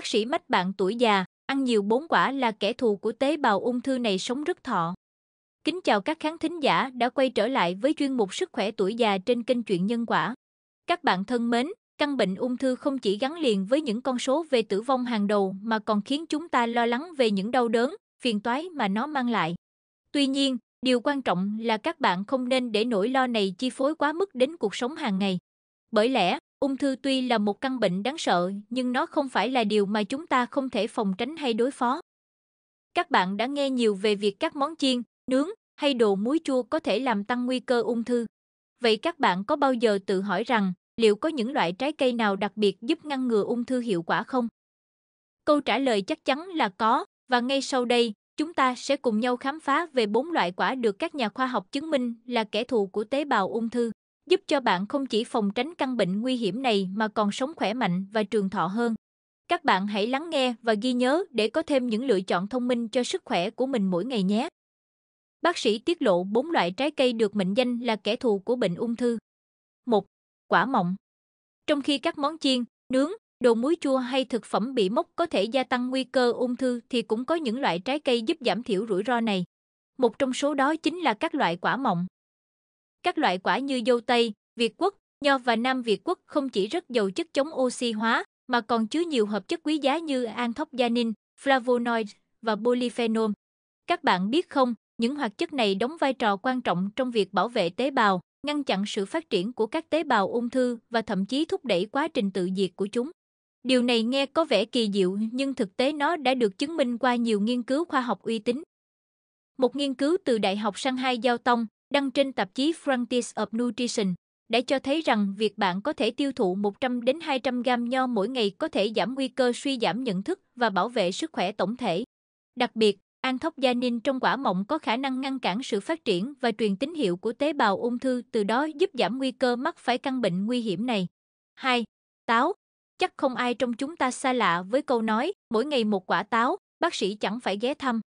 Bác sĩ mách bạn tuổi già, ăn nhiều bốn quả là kẻ thù của tế bào ung thư này sống rất thọ. Kính chào các khán thính giả đã quay trở lại với chuyên mục sức khỏe tuổi già trên kênh Chuyện Nhân Quả. Các bạn thân mến, căn bệnh ung thư không chỉ gắn liền với những con số về tử vong hàng đầu mà còn khiến chúng ta lo lắng về những đau đớn, phiền toái mà nó mang lại. Tuy nhiên, điều quan trọng là các bạn không nên để nỗi lo này chi phối quá mức đến cuộc sống hàng ngày. Bởi lẽ, Ung thư tuy là một căn bệnh đáng sợ nhưng nó không phải là điều mà chúng ta không thể phòng tránh hay đối phó. Các bạn đã nghe nhiều về việc các món chiên, nướng hay đồ muối chua có thể làm tăng nguy cơ ung thư. Vậy các bạn có bao giờ tự hỏi rằng liệu có những loại trái cây nào đặc biệt giúp ngăn ngừa ung thư hiệu quả không? Câu trả lời chắc chắn là có, và ngay sau đây, chúng ta sẽ cùng nhau khám phá về bốn loại quả được các nhà khoa học chứng minh là kẻ thù của tế bào ung thư giúp cho bạn không chỉ phòng tránh căn bệnh nguy hiểm này mà còn sống khỏe mạnh và trường thọ hơn. Các bạn hãy lắng nghe và ghi nhớ để có thêm những lựa chọn thông minh cho sức khỏe của mình mỗi ngày nhé. Bác sĩ tiết lộ 4 loại trái cây được mệnh danh là kẻ thù của bệnh ung thư. 1. Quả mọng. Trong khi các món chiên, nướng, đồ muối chua hay thực phẩm bị mốc có thể gia tăng nguy cơ ung thư thì cũng có những loại trái cây giúp giảm thiểu rủi ro này. Một trong số đó chính là các loại quả mọng. Các loại quả như dâu tây, Việt quất, nho và nam Việt quất không chỉ rất giàu chất chống oxy hóa, mà còn chứa nhiều hợp chất quý giá như anthocyanin, flavonoid và polyphenol. Các bạn biết không, những hoạt chất này đóng vai trò quan trọng trong việc bảo vệ tế bào, ngăn chặn sự phát triển của các tế bào ung thư và thậm chí thúc đẩy quá trình tự diệt của chúng. Điều này nghe có vẻ kỳ diệu nhưng thực tế nó đã được chứng minh qua nhiều nghiên cứu khoa học uy tín. Một nghiên cứu từ Đại học Shanghai Giao Tông, đăng trên tạp chí Frontiers of Nutrition, đã cho thấy rằng việc bạn có thể tiêu thụ 100 đến 200 gram nho mỗi ngày có thể giảm nguy cơ suy giảm nhận thức và bảo vệ sức khỏe tổng thể. Đặc biệt, anthocyanin trong quả mọng có khả năng ngăn cản sự phát triển và truyền tín hiệu của tế bào ung thư, từ đó giúp giảm nguy cơ mắc phải căn bệnh nguy hiểm này. 2. Táo Chắc không ai trong chúng ta xa lạ với câu nói, mỗi ngày một quả táo, bác sĩ chẳng phải ghé thăm.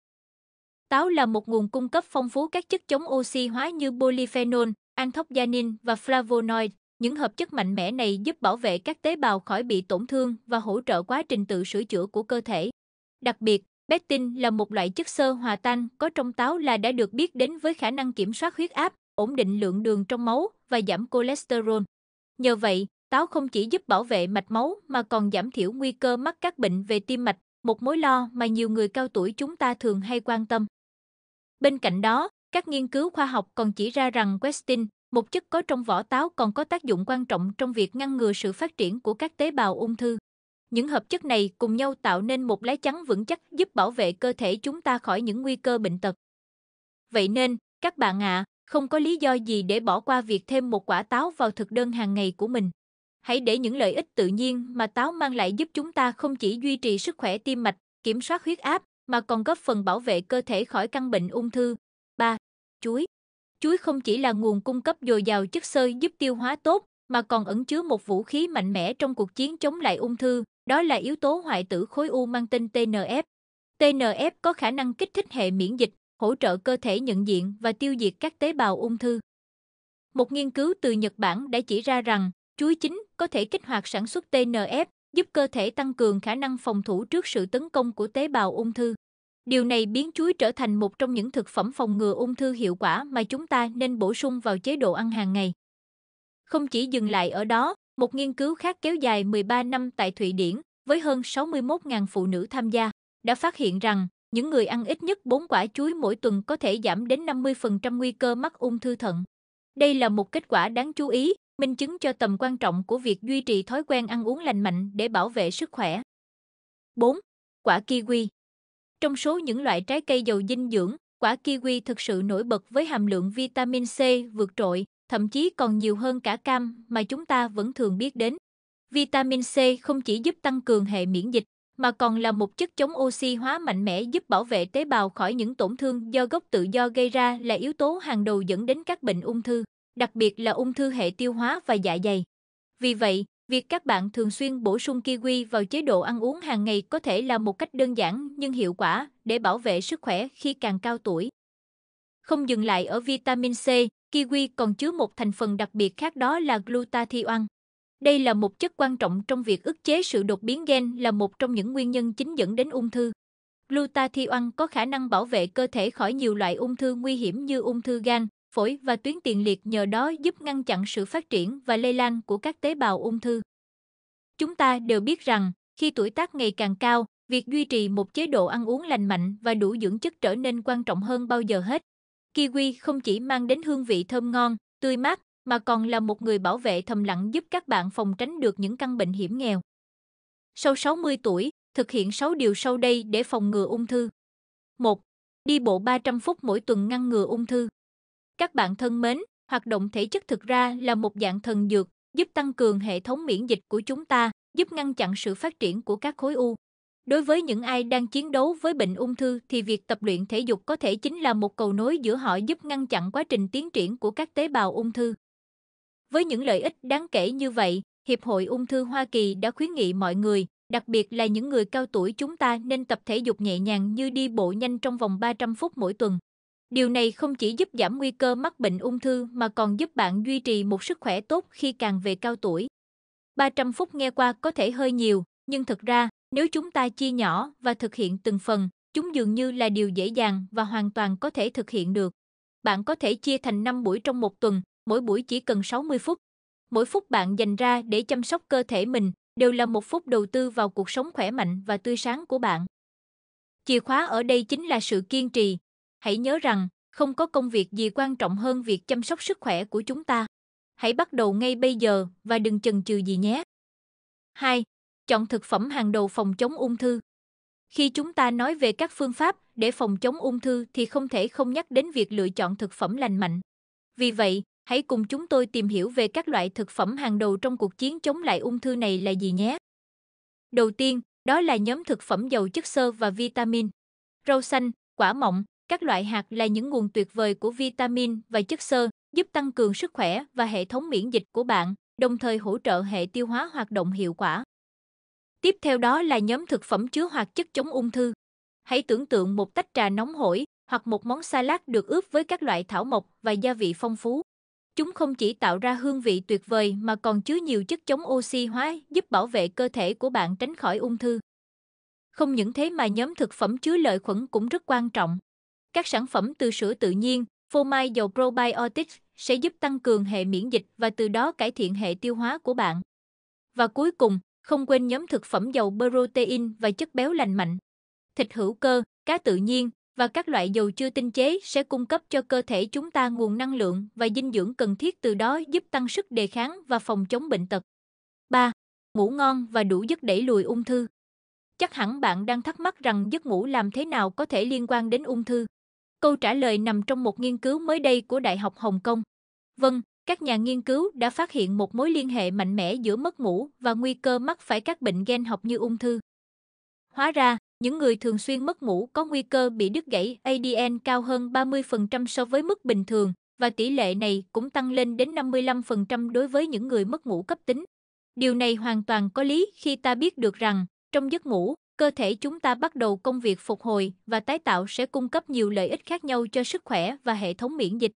Táo là một nguồn cung cấp phong phú các chất chống oxy hóa như polyphenol, anthocyanin và flavonoid. Những hợp chất mạnh mẽ này giúp bảo vệ các tế bào khỏi bị tổn thương và hỗ trợ quá trình tự sửa chữa của cơ thể. Đặc biệt, Pectin là một loại chất xơ hòa tan có trong táo là đã được biết đến với khả năng kiểm soát huyết áp, ổn định lượng đường trong máu và giảm cholesterol. Nhờ vậy, táo không chỉ giúp bảo vệ mạch máu mà còn giảm thiểu nguy cơ mắc các bệnh về tim mạch, một mối lo mà nhiều người cao tuổi chúng ta thường hay quan tâm. Bên cạnh đó, các nghiên cứu khoa học còn chỉ ra rằng questin, một chất có trong vỏ táo còn có tác dụng quan trọng trong việc ngăn ngừa sự phát triển của các tế bào ung thư. Những hợp chất này cùng nhau tạo nên một lá chắn vững chắc giúp bảo vệ cơ thể chúng ta khỏi những nguy cơ bệnh tật. Vậy nên, các bạn ạ, à, không có lý do gì để bỏ qua việc thêm một quả táo vào thực đơn hàng ngày của mình. Hãy để những lợi ích tự nhiên mà táo mang lại giúp chúng ta không chỉ duy trì sức khỏe tim mạch, kiểm soát huyết áp mà còn góp phần bảo vệ cơ thể khỏi căn bệnh ung thư. 3. Chuối Chuối không chỉ là nguồn cung cấp dồi dào chất xơ giúp tiêu hóa tốt, mà còn ẩn chứa một vũ khí mạnh mẽ trong cuộc chiến chống lại ung thư, đó là yếu tố hoại tử khối u mang tên TNF. TNF có khả năng kích thích hệ miễn dịch, hỗ trợ cơ thể nhận diện và tiêu diệt các tế bào ung thư. Một nghiên cứu từ Nhật Bản đã chỉ ra rằng chuối chính có thể kích hoạt sản xuất TNF, giúp cơ thể tăng cường khả năng phòng thủ trước sự tấn công của tế bào ung thư. Điều này biến chuối trở thành một trong những thực phẩm phòng ngừa ung thư hiệu quả mà chúng ta nên bổ sung vào chế độ ăn hàng ngày. Không chỉ dừng lại ở đó, một nghiên cứu khác kéo dài 13 năm tại Thụy Điển, với hơn 61.000 phụ nữ tham gia, đã phát hiện rằng những người ăn ít nhất 4 quả chuối mỗi tuần có thể giảm đến 50% nguy cơ mắc ung thư thận. Đây là một kết quả đáng chú ý, minh chứng cho tầm quan trọng của việc duy trì thói quen ăn uống lành mạnh để bảo vệ sức khỏe. 4. Quả kiwi trong số những loại trái cây giàu dinh dưỡng, quả kiwi thực sự nổi bật với hàm lượng vitamin C vượt trội, thậm chí còn nhiều hơn cả cam mà chúng ta vẫn thường biết đến. Vitamin C không chỉ giúp tăng cường hệ miễn dịch, mà còn là một chất chống oxy hóa mạnh mẽ giúp bảo vệ tế bào khỏi những tổn thương do gốc tự do gây ra là yếu tố hàng đầu dẫn đến các bệnh ung thư, đặc biệt là ung thư hệ tiêu hóa và dạ dày. Vì vậy, Việc các bạn thường xuyên bổ sung kiwi vào chế độ ăn uống hàng ngày có thể là một cách đơn giản nhưng hiệu quả để bảo vệ sức khỏe khi càng cao tuổi. Không dừng lại ở vitamin C, kiwi còn chứa một thành phần đặc biệt khác đó là glutathione. Đây là một chất quan trọng trong việc ức chế sự đột biến gen là một trong những nguyên nhân chính dẫn đến ung thư. Glutathione có khả năng bảo vệ cơ thể khỏi nhiều loại ung thư nguy hiểm như ung thư gan, phổi và tuyến tiền liệt nhờ đó giúp ngăn chặn sự phát triển và lây lan của các tế bào ung thư. Chúng ta đều biết rằng, khi tuổi tác ngày càng cao, việc duy trì một chế độ ăn uống lành mạnh và đủ dưỡng chất trở nên quan trọng hơn bao giờ hết. Kiwi không chỉ mang đến hương vị thơm ngon, tươi mát, mà còn là một người bảo vệ thầm lặng giúp các bạn phòng tránh được những căn bệnh hiểm nghèo. Sau 60 tuổi, thực hiện 6 điều sau đây để phòng ngừa ung thư. 1. Đi bộ 300 phút mỗi tuần ngăn ngừa ung thư. Các bạn thân mến, hoạt động thể chất thực ra là một dạng thần dược, giúp tăng cường hệ thống miễn dịch của chúng ta, giúp ngăn chặn sự phát triển của các khối u. Đối với những ai đang chiến đấu với bệnh ung thư thì việc tập luyện thể dục có thể chính là một cầu nối giữa họ giúp ngăn chặn quá trình tiến triển của các tế bào ung thư. Với những lợi ích đáng kể như vậy, Hiệp hội Ung thư Hoa Kỳ đã khuyến nghị mọi người, đặc biệt là những người cao tuổi chúng ta nên tập thể dục nhẹ nhàng như đi bộ nhanh trong vòng 300 phút mỗi tuần. Điều này không chỉ giúp giảm nguy cơ mắc bệnh ung thư mà còn giúp bạn duy trì một sức khỏe tốt khi càng về cao tuổi. 300 phút nghe qua có thể hơi nhiều, nhưng thực ra, nếu chúng ta chia nhỏ và thực hiện từng phần, chúng dường như là điều dễ dàng và hoàn toàn có thể thực hiện được. Bạn có thể chia thành 5 buổi trong một tuần, mỗi buổi chỉ cần 60 phút. Mỗi phút bạn dành ra để chăm sóc cơ thể mình đều là một phút đầu tư vào cuộc sống khỏe mạnh và tươi sáng của bạn. Chìa khóa ở đây chính là sự kiên trì, Hãy nhớ rằng, không có công việc gì quan trọng hơn việc chăm sóc sức khỏe của chúng ta. Hãy bắt đầu ngay bây giờ và đừng chần chừ gì nhé. 2. Chọn thực phẩm hàng đầu phòng chống ung thư. Khi chúng ta nói về các phương pháp để phòng chống ung thư thì không thể không nhắc đến việc lựa chọn thực phẩm lành mạnh. Vì vậy, hãy cùng chúng tôi tìm hiểu về các loại thực phẩm hàng đầu trong cuộc chiến chống lại ung thư này là gì nhé. Đầu tiên, đó là nhóm thực phẩm giàu chất xơ và vitamin. Rau xanh, quả mọng, các loại hạt là những nguồn tuyệt vời của vitamin và chất xơ, giúp tăng cường sức khỏe và hệ thống miễn dịch của bạn, đồng thời hỗ trợ hệ tiêu hóa hoạt động hiệu quả. Tiếp theo đó là nhóm thực phẩm chứa hoạt chất chống ung thư. Hãy tưởng tượng một tách trà nóng hổi hoặc một món salad được ướp với các loại thảo mộc và gia vị phong phú. Chúng không chỉ tạo ra hương vị tuyệt vời mà còn chứa nhiều chất chống oxy hóa giúp bảo vệ cơ thể của bạn tránh khỏi ung thư. Không những thế mà nhóm thực phẩm chứa lợi khuẩn cũng rất quan trọng. Các sản phẩm từ sữa tự nhiên, phô mai dầu probiotics sẽ giúp tăng cường hệ miễn dịch và từ đó cải thiện hệ tiêu hóa của bạn. Và cuối cùng, không quên nhóm thực phẩm giàu protein và chất béo lành mạnh. Thịt hữu cơ, cá tự nhiên và các loại dầu chưa tinh chế sẽ cung cấp cho cơ thể chúng ta nguồn năng lượng và dinh dưỡng cần thiết từ đó giúp tăng sức đề kháng và phòng chống bệnh tật. 3. Ngủ ngon và đủ giấc đẩy lùi ung thư. Chắc hẳn bạn đang thắc mắc rằng giấc ngủ làm thế nào có thể liên quan đến ung thư. Câu trả lời nằm trong một nghiên cứu mới đây của Đại học Hồng Kông. Vâng, các nhà nghiên cứu đã phát hiện một mối liên hệ mạnh mẽ giữa mất ngủ và nguy cơ mắc phải các bệnh gen học như ung thư. Hóa ra, những người thường xuyên mất ngủ có nguy cơ bị đứt gãy ADN cao hơn 30% so với mức bình thường và tỷ lệ này cũng tăng lên đến 55% đối với những người mất ngủ cấp tính. Điều này hoàn toàn có lý khi ta biết được rằng trong giấc ngủ, cơ thể chúng ta bắt đầu công việc phục hồi và tái tạo sẽ cung cấp nhiều lợi ích khác nhau cho sức khỏe và hệ thống miễn dịch.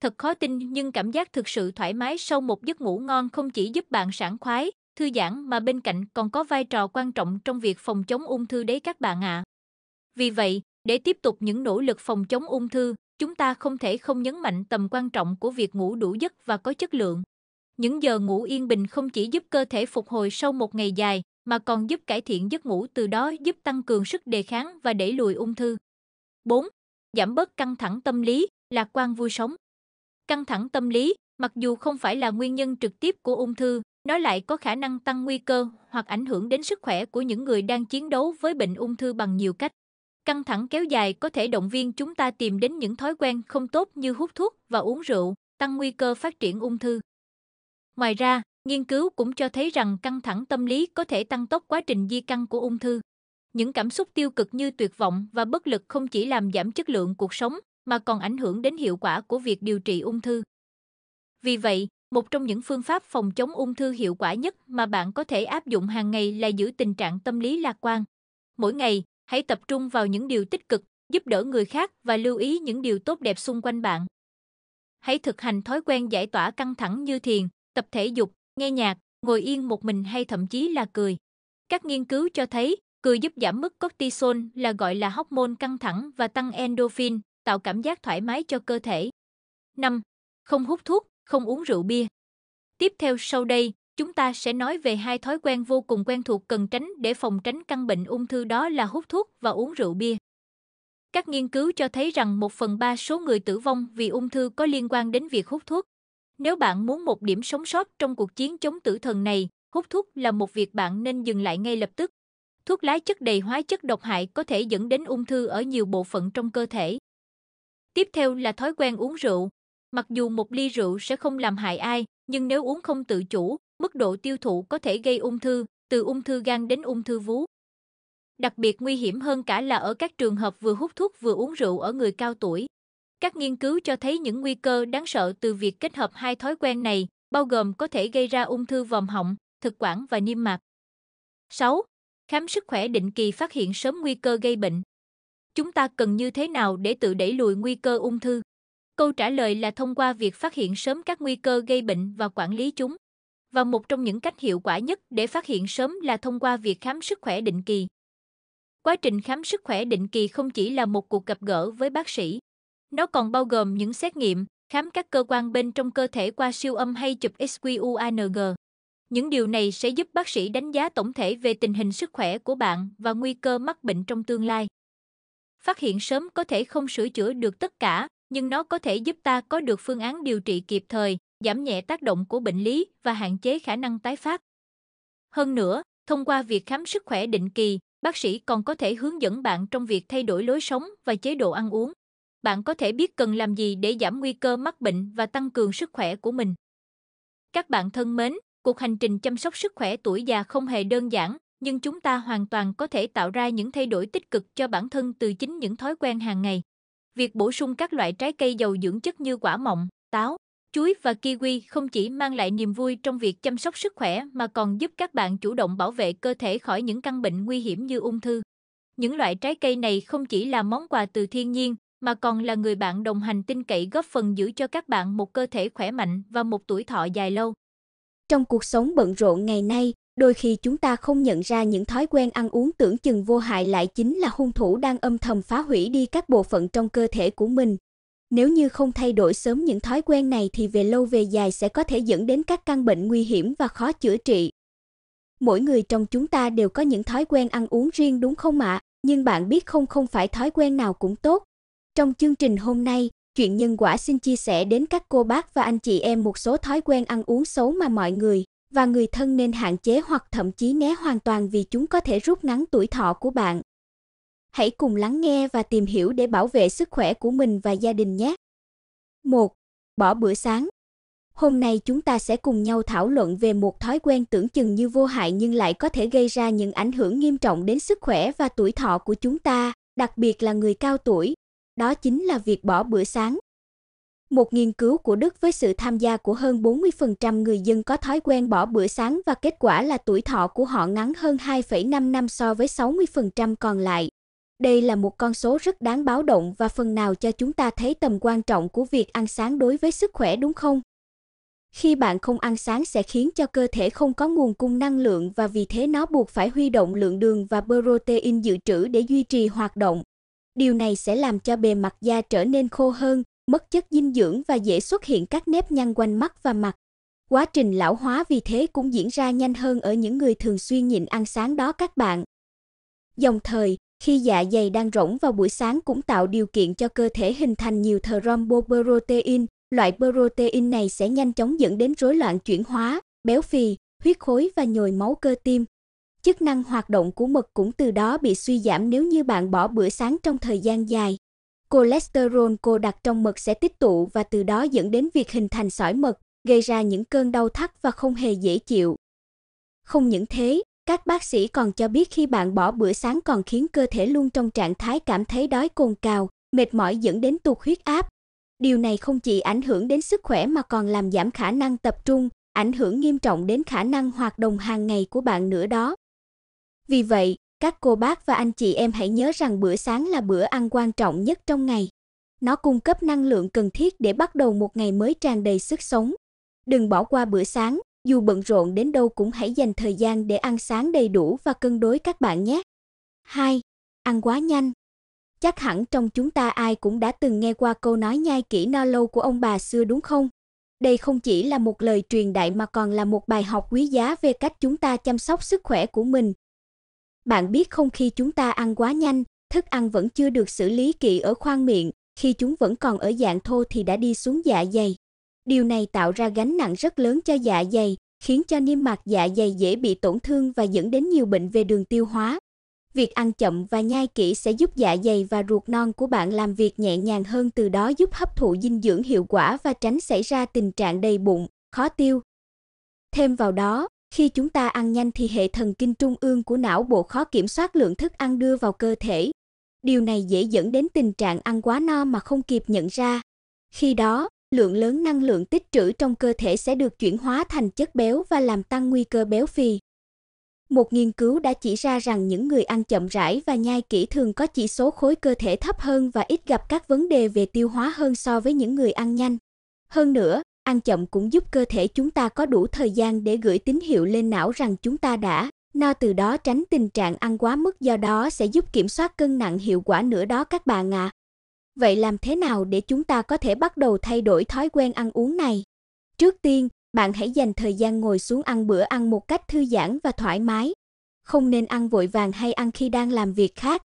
Thật khó tin nhưng cảm giác thực sự thoải mái sau một giấc ngủ ngon không chỉ giúp bạn sảng khoái, thư giãn mà bên cạnh còn có vai trò quan trọng trong việc phòng chống ung thư đấy các bạn ạ. À. Vì vậy, để tiếp tục những nỗ lực phòng chống ung thư, chúng ta không thể không nhấn mạnh tầm quan trọng của việc ngủ đủ giấc và có chất lượng. Những giờ ngủ yên bình không chỉ giúp cơ thể phục hồi sau một ngày dài mà còn giúp cải thiện giấc ngủ từ đó giúp tăng cường sức đề kháng và đẩy lùi ung thư. 4. Giảm bớt căng thẳng tâm lý, lạc quan vui sống. Căng thẳng tâm lý, mặc dù không phải là nguyên nhân trực tiếp của ung thư, nó lại có khả năng tăng nguy cơ hoặc ảnh hưởng đến sức khỏe của những người đang chiến đấu với bệnh ung thư bằng nhiều cách. Căng thẳng kéo dài có thể động viên chúng ta tìm đến những thói quen không tốt như hút thuốc và uống rượu, tăng nguy cơ phát triển ung thư. Ngoài ra, Nghiên cứu cũng cho thấy rằng căng thẳng tâm lý có thể tăng tốc quá trình di căn của ung thư. Những cảm xúc tiêu cực như tuyệt vọng và bất lực không chỉ làm giảm chất lượng cuộc sống mà còn ảnh hưởng đến hiệu quả của việc điều trị ung thư. Vì vậy, một trong những phương pháp phòng chống ung thư hiệu quả nhất mà bạn có thể áp dụng hàng ngày là giữ tình trạng tâm lý lạc quan. Mỗi ngày, hãy tập trung vào những điều tích cực, giúp đỡ người khác và lưu ý những điều tốt đẹp xung quanh bạn. Hãy thực hành thói quen giải tỏa căng thẳng như thiền, tập thể dục, nghe nhạc, ngồi yên một mình hay thậm chí là cười. Các nghiên cứu cho thấy, cười giúp giảm mức cortisol là gọi là hormone căng thẳng và tăng endorphin, tạo cảm giác thoải mái cho cơ thể. 5. Không hút thuốc, không uống rượu bia. Tiếp theo sau đây, chúng ta sẽ nói về hai thói quen vô cùng quen thuộc cần tránh để phòng tránh căn bệnh ung thư đó là hút thuốc và uống rượu bia. Các nghiên cứu cho thấy rằng một phần ba số người tử vong vì ung thư có liên quan đến việc hút thuốc. Nếu bạn muốn một điểm sống sót trong cuộc chiến chống tử thần này, hút thuốc là một việc bạn nên dừng lại ngay lập tức. Thuốc lá chất đầy hóa chất độc hại có thể dẫn đến ung thư ở nhiều bộ phận trong cơ thể. Tiếp theo là thói quen uống rượu. Mặc dù một ly rượu sẽ không làm hại ai, nhưng nếu uống không tự chủ, mức độ tiêu thụ có thể gây ung thư, từ ung thư gan đến ung thư vú. Đặc biệt nguy hiểm hơn cả là ở các trường hợp vừa hút thuốc vừa uống rượu ở người cao tuổi. Các nghiên cứu cho thấy những nguy cơ đáng sợ từ việc kết hợp hai thói quen này, bao gồm có thể gây ra ung thư vòm họng, thực quản và niêm mạc. 6. Khám sức khỏe định kỳ phát hiện sớm nguy cơ gây bệnh. Chúng ta cần như thế nào để tự đẩy lùi nguy cơ ung thư? Câu trả lời là thông qua việc phát hiện sớm các nguy cơ gây bệnh và quản lý chúng. Và một trong những cách hiệu quả nhất để phát hiện sớm là thông qua việc khám sức khỏe định kỳ. Quá trình khám sức khỏe định kỳ không chỉ là một cuộc gặp gỡ với bác sĩ, nó còn bao gồm những xét nghiệm, khám các cơ quan bên trong cơ thể qua siêu âm hay chụp SQUANG. Những điều này sẽ giúp bác sĩ đánh giá tổng thể về tình hình sức khỏe của bạn và nguy cơ mắc bệnh trong tương lai. Phát hiện sớm có thể không sửa chữa được tất cả, nhưng nó có thể giúp ta có được phương án điều trị kịp thời, giảm nhẹ tác động của bệnh lý và hạn chế khả năng tái phát. Hơn nữa, thông qua việc khám sức khỏe định kỳ, bác sĩ còn có thể hướng dẫn bạn trong việc thay đổi lối sống và chế độ ăn uống bạn có thể biết cần làm gì để giảm nguy cơ mắc bệnh và tăng cường sức khỏe của mình. Các bạn thân mến, cuộc hành trình chăm sóc sức khỏe tuổi già không hề đơn giản, nhưng chúng ta hoàn toàn có thể tạo ra những thay đổi tích cực cho bản thân từ chính những thói quen hàng ngày. Việc bổ sung các loại trái cây giàu dưỡng chất như quả mọng, táo, chuối và kiwi không chỉ mang lại niềm vui trong việc chăm sóc sức khỏe mà còn giúp các bạn chủ động bảo vệ cơ thể khỏi những căn bệnh nguy hiểm như ung thư. Những loại trái cây này không chỉ là món quà từ thiên nhiên mà còn là người bạn đồng hành tin cậy góp phần giữ cho các bạn một cơ thể khỏe mạnh và một tuổi thọ dài lâu. Trong cuộc sống bận rộn ngày nay, đôi khi chúng ta không nhận ra những thói quen ăn uống tưởng chừng vô hại lại chính là hung thủ đang âm thầm phá hủy đi các bộ phận trong cơ thể của mình. Nếu như không thay đổi sớm những thói quen này thì về lâu về dài sẽ có thể dẫn đến các căn bệnh nguy hiểm và khó chữa trị. Mỗi người trong chúng ta đều có những thói quen ăn uống riêng đúng không ạ? À? Nhưng bạn biết không không phải thói quen nào cũng tốt, trong chương trình hôm nay, chuyện nhân quả xin chia sẻ đến các cô bác và anh chị em một số thói quen ăn uống xấu mà mọi người và người thân nên hạn chế hoặc thậm chí né hoàn toàn vì chúng có thể rút ngắn tuổi thọ của bạn. Hãy cùng lắng nghe và tìm hiểu để bảo vệ sức khỏe của mình và gia đình nhé. 1. Bỏ bữa sáng. Hôm nay chúng ta sẽ cùng nhau thảo luận về một thói quen tưởng chừng như vô hại nhưng lại có thể gây ra những ảnh hưởng nghiêm trọng đến sức khỏe và tuổi thọ của chúng ta, đặc biệt là người cao tuổi, đó chính là việc bỏ bữa sáng. Một nghiên cứu của Đức với sự tham gia của hơn 40% người dân có thói quen bỏ bữa sáng và kết quả là tuổi thọ của họ ngắn hơn 2,5 năm so với 60% còn lại. Đây là một con số rất đáng báo động và phần nào cho chúng ta thấy tầm quan trọng của việc ăn sáng đối với sức khỏe đúng không? Khi bạn không ăn sáng sẽ khiến cho cơ thể không có nguồn cung năng lượng và vì thế nó buộc phải huy động lượng đường và protein dự trữ để duy trì hoạt động. Điều này sẽ làm cho bề mặt da trở nên khô hơn, mất chất dinh dưỡng và dễ xuất hiện các nếp nhăn quanh mắt và mặt. Quá trình lão hóa vì thế cũng diễn ra nhanh hơn ở những người thường xuyên nhịn ăn sáng đó các bạn. Dòng thời, khi dạ dày đang rỗng vào buổi sáng cũng tạo điều kiện cho cơ thể hình thành nhiều thromboprotein, loại protein này sẽ nhanh chóng dẫn đến rối loạn chuyển hóa, béo phì, huyết khối và nhồi máu cơ tim chức năng hoạt động của mật cũng từ đó bị suy giảm nếu như bạn bỏ bữa sáng trong thời gian dài. Cholesterol cô đặc trong mật sẽ tích tụ và từ đó dẫn đến việc hình thành sỏi mật, gây ra những cơn đau thắt và không hề dễ chịu. Không những thế, các bác sĩ còn cho biết khi bạn bỏ bữa sáng còn khiến cơ thể luôn trong trạng thái cảm thấy đói cồn cào, mệt mỏi dẫn đến tụt huyết áp. Điều này không chỉ ảnh hưởng đến sức khỏe mà còn làm giảm khả năng tập trung, ảnh hưởng nghiêm trọng đến khả năng hoạt động hàng ngày của bạn nữa đó. Vì vậy, các cô bác và anh chị em hãy nhớ rằng bữa sáng là bữa ăn quan trọng nhất trong ngày. Nó cung cấp năng lượng cần thiết để bắt đầu một ngày mới tràn đầy sức sống. Đừng bỏ qua bữa sáng, dù bận rộn đến đâu cũng hãy dành thời gian để ăn sáng đầy đủ và cân đối các bạn nhé. 2. Ăn quá nhanh. Chắc hẳn trong chúng ta ai cũng đã từng nghe qua câu nói nhai kỹ no lâu của ông bà xưa đúng không? Đây không chỉ là một lời truyền đại mà còn là một bài học quý giá về cách chúng ta chăm sóc sức khỏe của mình, bạn biết không khi chúng ta ăn quá nhanh, thức ăn vẫn chưa được xử lý kỹ ở khoang miệng, khi chúng vẫn còn ở dạng thô thì đã đi xuống dạ dày. Điều này tạo ra gánh nặng rất lớn cho dạ dày, khiến cho niêm mạc dạ dày dễ bị tổn thương và dẫn đến nhiều bệnh về đường tiêu hóa. Việc ăn chậm và nhai kỹ sẽ giúp dạ dày và ruột non của bạn làm việc nhẹ nhàng hơn từ đó giúp hấp thụ dinh dưỡng hiệu quả và tránh xảy ra tình trạng đầy bụng, khó tiêu. Thêm vào đó, khi chúng ta ăn nhanh thì hệ thần kinh trung ương của não bộ khó kiểm soát lượng thức ăn đưa vào cơ thể. Điều này dễ dẫn đến tình trạng ăn quá no mà không kịp nhận ra. Khi đó, lượng lớn năng lượng tích trữ trong cơ thể sẽ được chuyển hóa thành chất béo và làm tăng nguy cơ béo phì. Một nghiên cứu đã chỉ ra rằng những người ăn chậm rãi và nhai kỹ thường có chỉ số khối cơ thể thấp hơn và ít gặp các vấn đề về tiêu hóa hơn so với những người ăn nhanh. Hơn nữa, Ăn chậm cũng giúp cơ thể chúng ta có đủ thời gian để gửi tín hiệu lên não rằng chúng ta đã no từ đó tránh tình trạng ăn quá mức do đó sẽ giúp kiểm soát cân nặng hiệu quả nữa đó các bạn ạ. À. Vậy làm thế nào để chúng ta có thể bắt đầu thay đổi thói quen ăn uống này? Trước tiên, bạn hãy dành thời gian ngồi xuống ăn bữa ăn một cách thư giãn và thoải mái. Không nên ăn vội vàng hay ăn khi đang làm việc khác.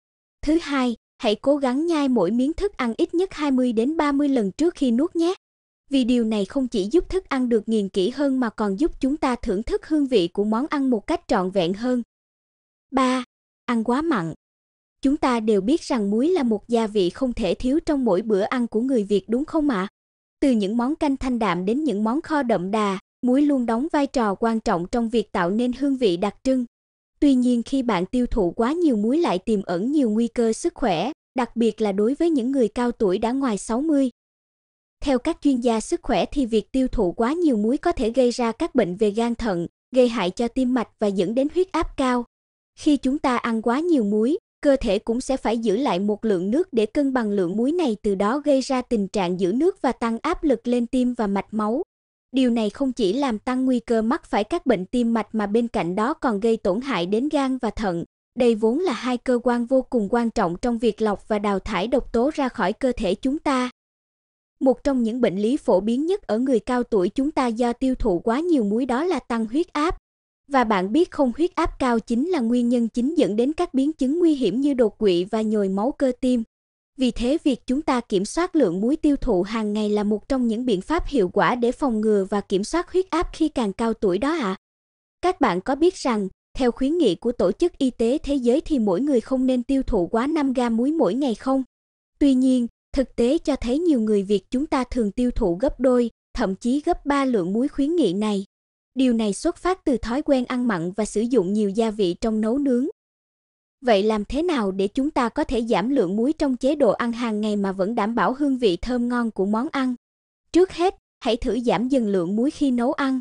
Thứ hai, hãy cố gắng nhai mỗi miếng thức ăn ít nhất 20 đến 30 lần trước khi nuốt nhé vì điều này không chỉ giúp thức ăn được nghiền kỹ hơn mà còn giúp chúng ta thưởng thức hương vị của món ăn một cách trọn vẹn hơn. 3. Ăn quá mặn. Chúng ta đều biết rằng muối là một gia vị không thể thiếu trong mỗi bữa ăn của người Việt đúng không ạ? À? Từ những món canh thanh đạm đến những món kho đậm đà, muối luôn đóng vai trò quan trọng trong việc tạo nên hương vị đặc trưng. Tuy nhiên khi bạn tiêu thụ quá nhiều muối lại tiềm ẩn nhiều nguy cơ sức khỏe, đặc biệt là đối với những người cao tuổi đã ngoài 60, theo các chuyên gia sức khỏe thì việc tiêu thụ quá nhiều muối có thể gây ra các bệnh về gan thận, gây hại cho tim mạch và dẫn đến huyết áp cao. Khi chúng ta ăn quá nhiều muối, cơ thể cũng sẽ phải giữ lại một lượng nước để cân bằng lượng muối này từ đó gây ra tình trạng giữ nước và tăng áp lực lên tim và mạch máu. Điều này không chỉ làm tăng nguy cơ mắc phải các bệnh tim mạch mà bên cạnh đó còn gây tổn hại đến gan và thận. Đây vốn là hai cơ quan vô cùng quan trọng trong việc lọc và đào thải độc tố ra khỏi cơ thể chúng ta một trong những bệnh lý phổ biến nhất ở người cao tuổi chúng ta do tiêu thụ quá nhiều muối đó là tăng huyết áp. Và bạn biết không huyết áp cao chính là nguyên nhân chính dẫn đến các biến chứng nguy hiểm như đột quỵ và nhồi máu cơ tim. Vì thế việc chúng ta kiểm soát lượng muối tiêu thụ hàng ngày là một trong những biện pháp hiệu quả để phòng ngừa và kiểm soát huyết áp khi càng cao tuổi đó ạ. À. Các bạn có biết rằng, theo khuyến nghị của Tổ chức Y tế Thế giới thì mỗi người không nên tiêu thụ quá 5 gam muối mỗi ngày không? Tuy nhiên, Thực tế cho thấy nhiều người Việt chúng ta thường tiêu thụ gấp đôi, thậm chí gấp 3 lượng muối khuyến nghị này. Điều này xuất phát từ thói quen ăn mặn và sử dụng nhiều gia vị trong nấu nướng. Vậy làm thế nào để chúng ta có thể giảm lượng muối trong chế độ ăn hàng ngày mà vẫn đảm bảo hương vị thơm ngon của món ăn? Trước hết, hãy thử giảm dần lượng muối khi nấu ăn.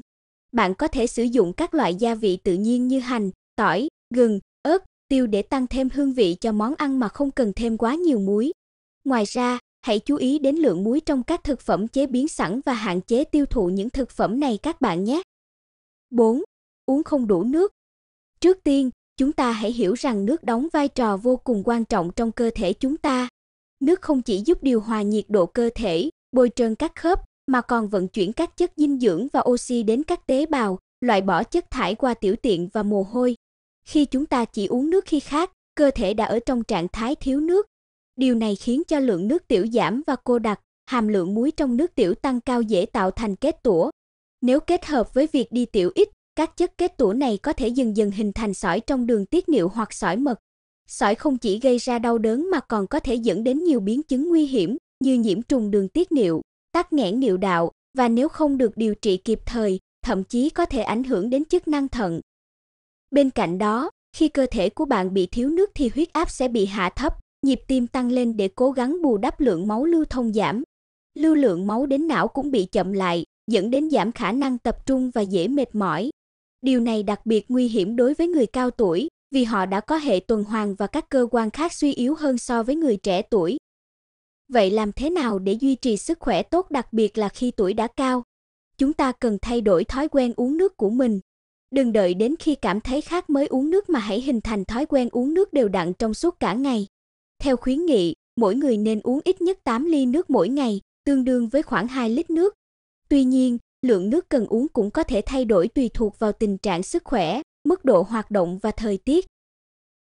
Bạn có thể sử dụng các loại gia vị tự nhiên như hành, tỏi, gừng, ớt, tiêu để tăng thêm hương vị cho món ăn mà không cần thêm quá nhiều muối. Ngoài ra, hãy chú ý đến lượng muối trong các thực phẩm chế biến sẵn và hạn chế tiêu thụ những thực phẩm này các bạn nhé. 4. Uống không đủ nước. Trước tiên, chúng ta hãy hiểu rằng nước đóng vai trò vô cùng quan trọng trong cơ thể chúng ta. Nước không chỉ giúp điều hòa nhiệt độ cơ thể, bôi trơn các khớp, mà còn vận chuyển các chất dinh dưỡng và oxy đến các tế bào, loại bỏ chất thải qua tiểu tiện và mồ hôi. Khi chúng ta chỉ uống nước khi khát, cơ thể đã ở trong trạng thái thiếu nước, Điều này khiến cho lượng nước tiểu giảm và cô đặc, hàm lượng muối trong nước tiểu tăng cao dễ tạo thành kết tủa. Nếu kết hợp với việc đi tiểu ít, các chất kết tủa này có thể dần dần hình thành sỏi trong đường tiết niệu hoặc sỏi mật. Sỏi không chỉ gây ra đau đớn mà còn có thể dẫn đến nhiều biến chứng nguy hiểm như nhiễm trùng đường tiết niệu, tắc nghẽn niệu đạo và nếu không được điều trị kịp thời, thậm chí có thể ảnh hưởng đến chức năng thận. Bên cạnh đó, khi cơ thể của bạn bị thiếu nước thì huyết áp sẽ bị hạ thấp, Nhịp tim tăng lên để cố gắng bù đắp lượng máu lưu thông giảm. Lưu lượng máu đến não cũng bị chậm lại, dẫn đến giảm khả năng tập trung và dễ mệt mỏi. Điều này đặc biệt nguy hiểm đối với người cao tuổi, vì họ đã có hệ tuần hoàn và các cơ quan khác suy yếu hơn so với người trẻ tuổi. Vậy làm thế nào để duy trì sức khỏe tốt đặc biệt là khi tuổi đã cao? Chúng ta cần thay đổi thói quen uống nước của mình. Đừng đợi đến khi cảm thấy khát mới uống nước mà hãy hình thành thói quen uống nước đều đặn trong suốt cả ngày. Theo khuyến nghị, mỗi người nên uống ít nhất 8 ly nước mỗi ngày, tương đương với khoảng 2 lít nước. Tuy nhiên, lượng nước cần uống cũng có thể thay đổi tùy thuộc vào tình trạng sức khỏe, mức độ hoạt động và thời tiết.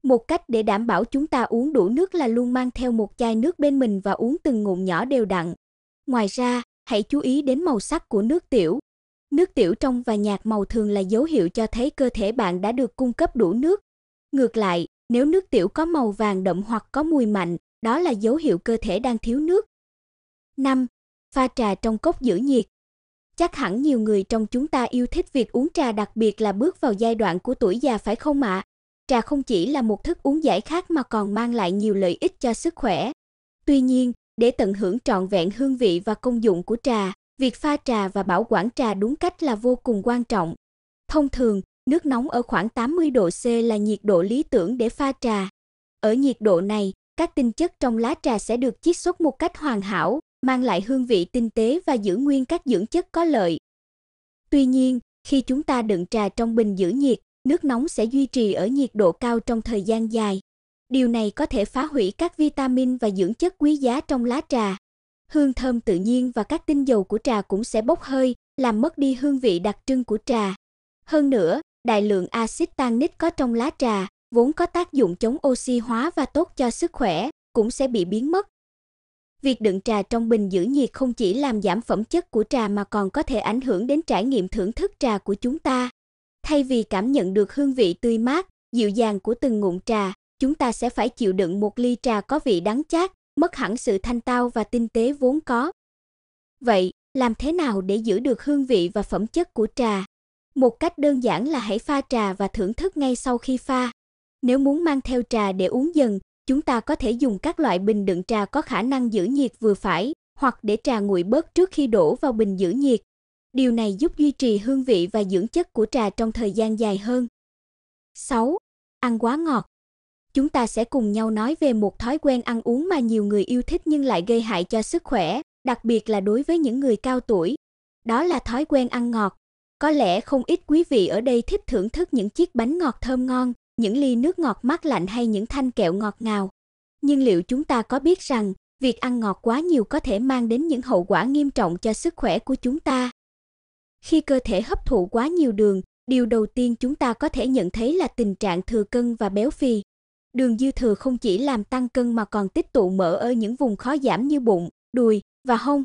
Một cách để đảm bảo chúng ta uống đủ nước là luôn mang theo một chai nước bên mình và uống từng ngụm nhỏ đều đặn. Ngoài ra, hãy chú ý đến màu sắc của nước tiểu. Nước tiểu trong và nhạt màu thường là dấu hiệu cho thấy cơ thể bạn đã được cung cấp đủ nước. Ngược lại, nếu nước tiểu có màu vàng đậm hoặc có mùi mạnh, đó là dấu hiệu cơ thể đang thiếu nước. 5. Pha trà trong cốc giữ nhiệt. Chắc hẳn nhiều người trong chúng ta yêu thích việc uống trà đặc biệt là bước vào giai đoạn của tuổi già phải không ạ? À? Trà không chỉ là một thức uống giải khát mà còn mang lại nhiều lợi ích cho sức khỏe. Tuy nhiên, để tận hưởng trọn vẹn hương vị và công dụng của trà, việc pha trà và bảo quản trà đúng cách là vô cùng quan trọng. Thông thường, Nước nóng ở khoảng 80 độ C là nhiệt độ lý tưởng để pha trà. Ở nhiệt độ này, các tinh chất trong lá trà sẽ được chiết xuất một cách hoàn hảo, mang lại hương vị tinh tế và giữ nguyên các dưỡng chất có lợi. Tuy nhiên, khi chúng ta đựng trà trong bình giữ nhiệt, nước nóng sẽ duy trì ở nhiệt độ cao trong thời gian dài. Điều này có thể phá hủy các vitamin và dưỡng chất quý giá trong lá trà. Hương thơm tự nhiên và các tinh dầu của trà cũng sẽ bốc hơi, làm mất đi hương vị đặc trưng của trà. Hơn nữa, Đại lượng axit tannic có trong lá trà, vốn có tác dụng chống oxy hóa và tốt cho sức khỏe, cũng sẽ bị biến mất. Việc đựng trà trong bình giữ nhiệt không chỉ làm giảm phẩm chất của trà mà còn có thể ảnh hưởng đến trải nghiệm thưởng thức trà của chúng ta. Thay vì cảm nhận được hương vị tươi mát, dịu dàng của từng ngụm trà, chúng ta sẽ phải chịu đựng một ly trà có vị đắng chát, mất hẳn sự thanh tao và tinh tế vốn có. Vậy, làm thế nào để giữ được hương vị và phẩm chất của trà? Một cách đơn giản là hãy pha trà và thưởng thức ngay sau khi pha. Nếu muốn mang theo trà để uống dần, chúng ta có thể dùng các loại bình đựng trà có khả năng giữ nhiệt vừa phải, hoặc để trà nguội bớt trước khi đổ vào bình giữ nhiệt. Điều này giúp duy trì hương vị và dưỡng chất của trà trong thời gian dài hơn. 6. Ăn quá ngọt. Chúng ta sẽ cùng nhau nói về một thói quen ăn uống mà nhiều người yêu thích nhưng lại gây hại cho sức khỏe, đặc biệt là đối với những người cao tuổi. Đó là thói quen ăn ngọt. Có lẽ không ít quý vị ở đây thích thưởng thức những chiếc bánh ngọt thơm ngon, những ly nước ngọt mát lạnh hay những thanh kẹo ngọt ngào. Nhưng liệu chúng ta có biết rằng, việc ăn ngọt quá nhiều có thể mang đến những hậu quả nghiêm trọng cho sức khỏe của chúng ta? Khi cơ thể hấp thụ quá nhiều đường, điều đầu tiên chúng ta có thể nhận thấy là tình trạng thừa cân và béo phì. Đường dư thừa không chỉ làm tăng cân mà còn tích tụ mỡ ở những vùng khó giảm như bụng, đùi và hông.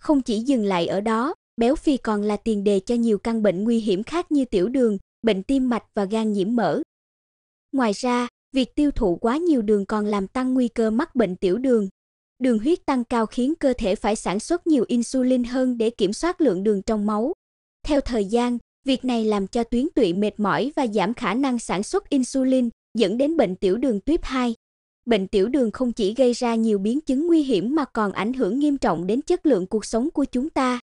Không chỉ dừng lại ở đó, béo phì còn là tiền đề cho nhiều căn bệnh nguy hiểm khác như tiểu đường, bệnh tim mạch và gan nhiễm mỡ. Ngoài ra, việc tiêu thụ quá nhiều đường còn làm tăng nguy cơ mắc bệnh tiểu đường. Đường huyết tăng cao khiến cơ thể phải sản xuất nhiều insulin hơn để kiểm soát lượng đường trong máu. Theo thời gian, việc này làm cho tuyến tụy mệt mỏi và giảm khả năng sản xuất insulin, dẫn đến bệnh tiểu đường tuyếp 2. Bệnh tiểu đường không chỉ gây ra nhiều biến chứng nguy hiểm mà còn ảnh hưởng nghiêm trọng đến chất lượng cuộc sống của chúng ta.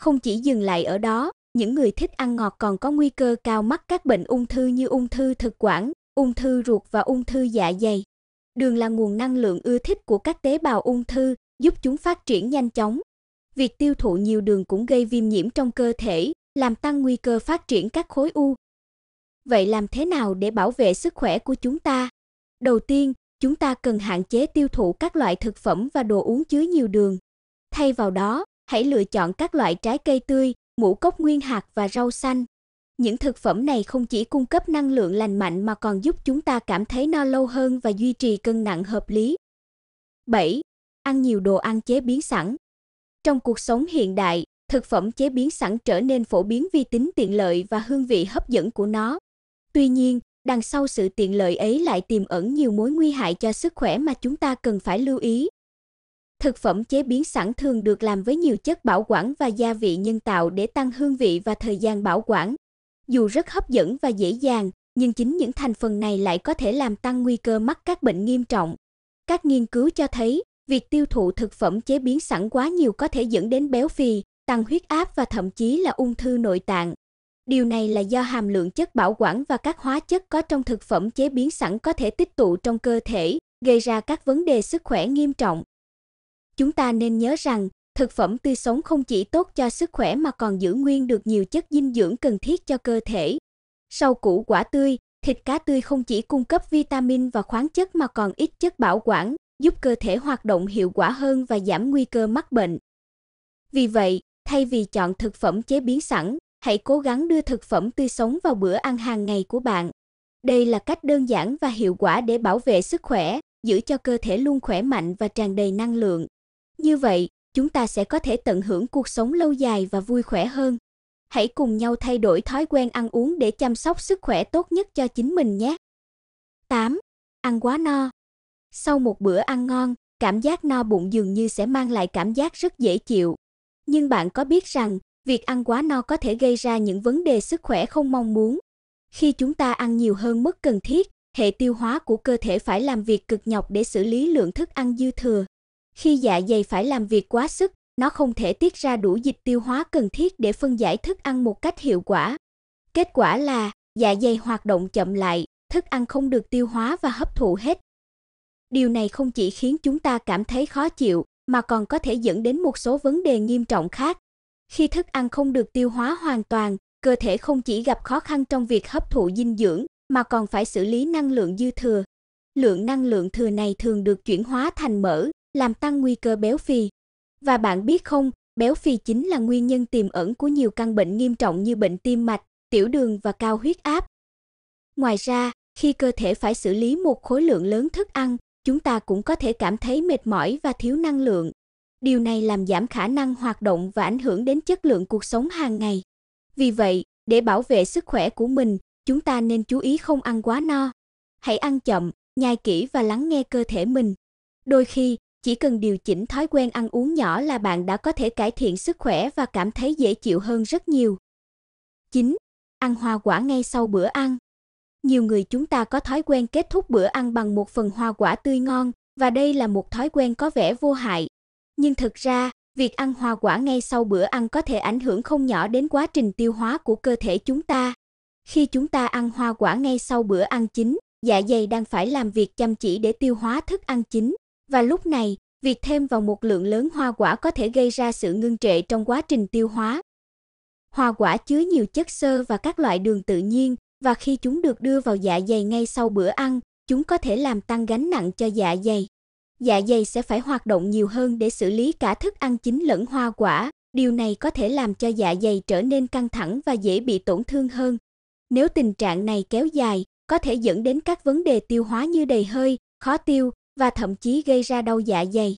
Không chỉ dừng lại ở đó, những người thích ăn ngọt còn có nguy cơ cao mắc các bệnh ung thư như ung thư thực quản, ung thư ruột và ung thư dạ dày. Đường là nguồn năng lượng ưa thích của các tế bào ung thư, giúp chúng phát triển nhanh chóng. Việc tiêu thụ nhiều đường cũng gây viêm nhiễm trong cơ thể, làm tăng nguy cơ phát triển các khối u. Vậy làm thế nào để bảo vệ sức khỏe của chúng ta? Đầu tiên, chúng ta cần hạn chế tiêu thụ các loại thực phẩm và đồ uống chứa nhiều đường. Thay vào đó, hãy lựa chọn các loại trái cây tươi, ngũ cốc nguyên hạt và rau xanh. Những thực phẩm này không chỉ cung cấp năng lượng lành mạnh mà còn giúp chúng ta cảm thấy no lâu hơn và duy trì cân nặng hợp lý. 7. Ăn nhiều đồ ăn chế biến sẵn. Trong cuộc sống hiện đại, thực phẩm chế biến sẵn trở nên phổ biến vì tính tiện lợi và hương vị hấp dẫn của nó. Tuy nhiên, đằng sau sự tiện lợi ấy lại tiềm ẩn nhiều mối nguy hại cho sức khỏe mà chúng ta cần phải lưu ý. Thực phẩm chế biến sẵn thường được làm với nhiều chất bảo quản và gia vị nhân tạo để tăng hương vị và thời gian bảo quản. Dù rất hấp dẫn và dễ dàng, nhưng chính những thành phần này lại có thể làm tăng nguy cơ mắc các bệnh nghiêm trọng. Các nghiên cứu cho thấy, việc tiêu thụ thực phẩm chế biến sẵn quá nhiều có thể dẫn đến béo phì, tăng huyết áp và thậm chí là ung thư nội tạng. Điều này là do hàm lượng chất bảo quản và các hóa chất có trong thực phẩm chế biến sẵn có thể tích tụ trong cơ thể, gây ra các vấn đề sức khỏe nghiêm trọng. Chúng ta nên nhớ rằng, thực phẩm tươi sống không chỉ tốt cho sức khỏe mà còn giữ nguyên được nhiều chất dinh dưỡng cần thiết cho cơ thể. Sau củ quả tươi, thịt cá tươi không chỉ cung cấp vitamin và khoáng chất mà còn ít chất bảo quản, giúp cơ thể hoạt động hiệu quả hơn và giảm nguy cơ mắc bệnh. Vì vậy, thay vì chọn thực phẩm chế biến sẵn, hãy cố gắng đưa thực phẩm tươi sống vào bữa ăn hàng ngày của bạn. Đây là cách đơn giản và hiệu quả để bảo vệ sức khỏe, giữ cho cơ thể luôn khỏe mạnh và tràn đầy năng lượng. Như vậy, chúng ta sẽ có thể tận hưởng cuộc sống lâu dài và vui khỏe hơn. Hãy cùng nhau thay đổi thói quen ăn uống để chăm sóc sức khỏe tốt nhất cho chính mình nhé. 8. Ăn quá no. Sau một bữa ăn ngon, cảm giác no bụng dường như sẽ mang lại cảm giác rất dễ chịu. Nhưng bạn có biết rằng, việc ăn quá no có thể gây ra những vấn đề sức khỏe không mong muốn. Khi chúng ta ăn nhiều hơn mức cần thiết, hệ tiêu hóa của cơ thể phải làm việc cực nhọc để xử lý lượng thức ăn dư thừa. Khi dạ dày phải làm việc quá sức, nó không thể tiết ra đủ dịch tiêu hóa cần thiết để phân giải thức ăn một cách hiệu quả. Kết quả là dạ dày hoạt động chậm lại, thức ăn không được tiêu hóa và hấp thụ hết. Điều này không chỉ khiến chúng ta cảm thấy khó chịu mà còn có thể dẫn đến một số vấn đề nghiêm trọng khác. Khi thức ăn không được tiêu hóa hoàn toàn, cơ thể không chỉ gặp khó khăn trong việc hấp thụ dinh dưỡng mà còn phải xử lý năng lượng dư thừa. Lượng năng lượng thừa này thường được chuyển hóa thành mỡ, làm tăng nguy cơ béo phì. Và bạn biết không, béo phì chính là nguyên nhân tiềm ẩn của nhiều căn bệnh nghiêm trọng như bệnh tim mạch, tiểu đường và cao huyết áp. Ngoài ra, khi cơ thể phải xử lý một khối lượng lớn thức ăn, chúng ta cũng có thể cảm thấy mệt mỏi và thiếu năng lượng. Điều này làm giảm khả năng hoạt động và ảnh hưởng đến chất lượng cuộc sống hàng ngày. Vì vậy, để bảo vệ sức khỏe của mình, chúng ta nên chú ý không ăn quá no. Hãy ăn chậm, nhai kỹ và lắng nghe cơ thể mình. Đôi khi, chỉ cần điều chỉnh thói quen ăn uống nhỏ là bạn đã có thể cải thiện sức khỏe và cảm thấy dễ chịu hơn rất nhiều. 9. Ăn hoa quả ngay sau bữa ăn. Nhiều người chúng ta có thói quen kết thúc bữa ăn bằng một phần hoa quả tươi ngon và đây là một thói quen có vẻ vô hại. Nhưng thực ra, việc ăn hoa quả ngay sau bữa ăn có thể ảnh hưởng không nhỏ đến quá trình tiêu hóa của cơ thể chúng ta. Khi chúng ta ăn hoa quả ngay sau bữa ăn chính, dạ dày đang phải làm việc chăm chỉ để tiêu hóa thức ăn chính. Và lúc này, việc thêm vào một lượng lớn hoa quả có thể gây ra sự ngưng trệ trong quá trình tiêu hóa. Hoa quả chứa nhiều chất xơ và các loại đường tự nhiên, và khi chúng được đưa vào dạ dày ngay sau bữa ăn, chúng có thể làm tăng gánh nặng cho dạ dày. Dạ dày sẽ phải hoạt động nhiều hơn để xử lý cả thức ăn chính lẫn hoa quả, điều này có thể làm cho dạ dày trở nên căng thẳng và dễ bị tổn thương hơn. Nếu tình trạng này kéo dài, có thể dẫn đến các vấn đề tiêu hóa như đầy hơi, khó tiêu, và thậm chí gây ra đau dạ dày.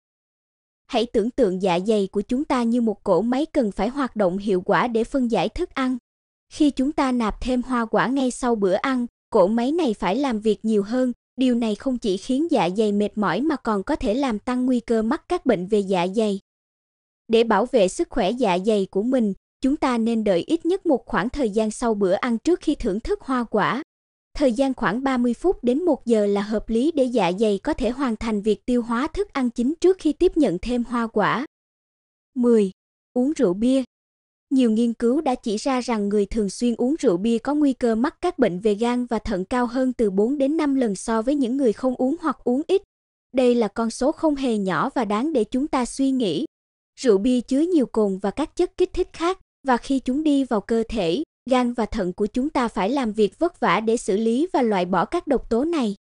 Hãy tưởng tượng dạ dày của chúng ta như một cỗ máy cần phải hoạt động hiệu quả để phân giải thức ăn. Khi chúng ta nạp thêm hoa quả ngay sau bữa ăn, cỗ máy này phải làm việc nhiều hơn, điều này không chỉ khiến dạ dày mệt mỏi mà còn có thể làm tăng nguy cơ mắc các bệnh về dạ dày. Để bảo vệ sức khỏe dạ dày của mình, chúng ta nên đợi ít nhất một khoảng thời gian sau bữa ăn trước khi thưởng thức hoa quả. Thời gian khoảng 30 phút đến 1 giờ là hợp lý để dạ dày có thể hoàn thành việc tiêu hóa thức ăn chính trước khi tiếp nhận thêm hoa quả. 10. Uống rượu bia. Nhiều nghiên cứu đã chỉ ra rằng người thường xuyên uống rượu bia có nguy cơ mắc các bệnh về gan và thận cao hơn từ 4 đến 5 lần so với những người không uống hoặc uống ít. Đây là con số không hề nhỏ và đáng để chúng ta suy nghĩ. Rượu bia chứa nhiều cồn và các chất kích thích khác và khi chúng đi vào cơ thể, gan và thận của chúng ta phải làm việc vất vả để xử lý và loại bỏ các độc tố này.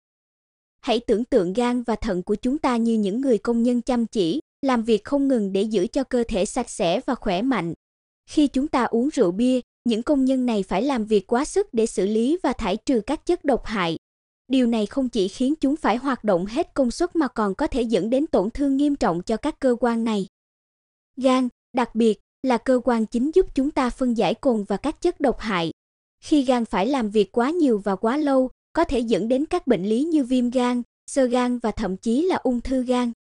Hãy tưởng tượng gan và thận của chúng ta như những người công nhân chăm chỉ, làm việc không ngừng để giữ cho cơ thể sạch sẽ và khỏe mạnh. Khi chúng ta uống rượu bia, những công nhân này phải làm việc quá sức để xử lý và thải trừ các chất độc hại. Điều này không chỉ khiến chúng phải hoạt động hết công suất mà còn có thể dẫn đến tổn thương nghiêm trọng cho các cơ quan này. Gan, đặc biệt, là cơ quan chính giúp chúng ta phân giải cồn và các chất độc hại. Khi gan phải làm việc quá nhiều và quá lâu, có thể dẫn đến các bệnh lý như viêm gan, sơ gan và thậm chí là ung thư gan.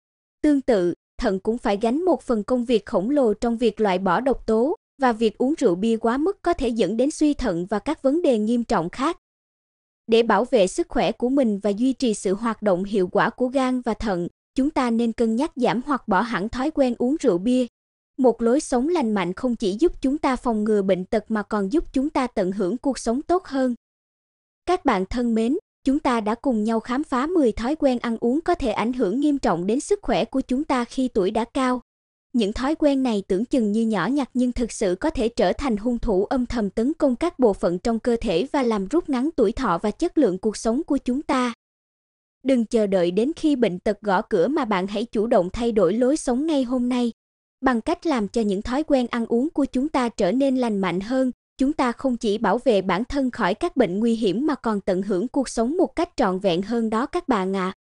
Tương tự, thận cũng phải gánh một phần công việc khổng lồ trong việc loại bỏ độc tố và việc uống rượu bia quá mức có thể dẫn đến suy thận và các vấn đề nghiêm trọng khác. Để bảo vệ sức khỏe của mình và duy trì sự hoạt động hiệu quả của gan và thận, chúng ta nên cân nhắc giảm hoặc bỏ hẳn thói quen uống rượu bia, một lối sống lành mạnh không chỉ giúp chúng ta phòng ngừa bệnh tật mà còn giúp chúng ta tận hưởng cuộc sống tốt hơn. Các bạn thân mến, chúng ta đã cùng nhau khám phá 10 thói quen ăn uống có thể ảnh hưởng nghiêm trọng đến sức khỏe của chúng ta khi tuổi đã cao. Những thói quen này tưởng chừng như nhỏ nhặt nhưng thực sự có thể trở thành hung thủ âm thầm tấn công các bộ phận trong cơ thể và làm rút ngắn tuổi thọ và chất lượng cuộc sống của chúng ta. Đừng chờ đợi đến khi bệnh tật gõ cửa mà bạn hãy chủ động thay đổi lối sống ngay hôm nay. Bằng cách làm cho những thói quen ăn uống của chúng ta trở nên lành mạnh hơn, chúng ta không chỉ bảo vệ bản thân khỏi các bệnh nguy hiểm mà còn tận hưởng cuộc sống một cách trọn vẹn hơn đó các bạn ạ. À.